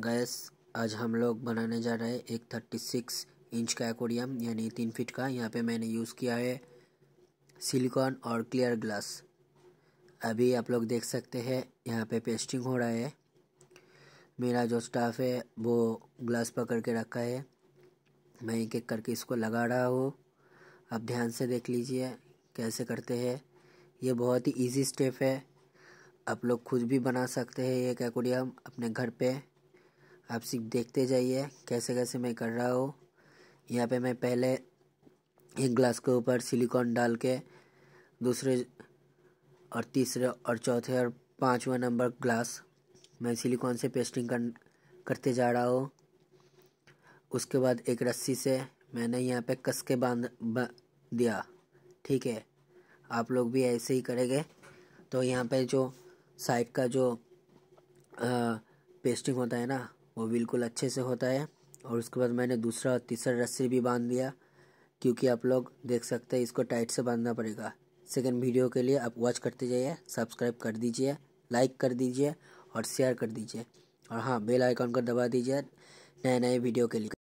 gas आज हम लोग बनाने जा रहे हैं एक थर्टी सिक्स इंच का एकोडियम यानी तीन फीट का यहाँ पे मैंने यूज़ किया है सिलिकॉन और क्लियर ग्लास अभी आप लोग देख सकते हैं यहाँ पे पेस्टिंग हो रहा है मेरा जो स्टाफ है वो ग्लास पकड़ के रखा है मैं एक एक करके इसको लगा रहा हूँ आप ध्यान से देख लीजिए कैसे करते हैं ये बहुत ही इजी स्टेप है आप लोग खुद भी बना सकते हैं ये एकोडियम अपने घर पे आप सीख देखते जाइए कैसे कैसे मैं कर रहा हूँ यहाँ पे मैं पहले एक ग्लास के ऊपर सिलिकॉन डाल के दूसरे और तीसरे और चौथे और पांचवा नंबर ग्लास मैं सिलिकॉन से पेस्टिंग कर, करते जा रहा हूँ उसके बाद एक रस्सी से मैंने यहाँ पे कस के बांध बा, दिया ठीक है आप लोग भी ऐसे ही करेंगे तो यहाँ पे जो साइड का जो आ, पेस्टिंग होता है ना वो बिल्कुल अच्छे से होता है और उसके बाद मैंने दूसरा और तीसरा रस्सी भी बांध दिया क्योंकि आप लोग देख सकते हैं इसको टाइट से बांधना पड़ेगा सेकंड वीडियो के लिए आप वॉच करते जाइए सब्सक्राइब कर दीजिए लाइक कर दीजिए और शेयर कर दीजिए और हाँ बेल आइकॉन को दबा दीजिए नए नए वीडियो के लिए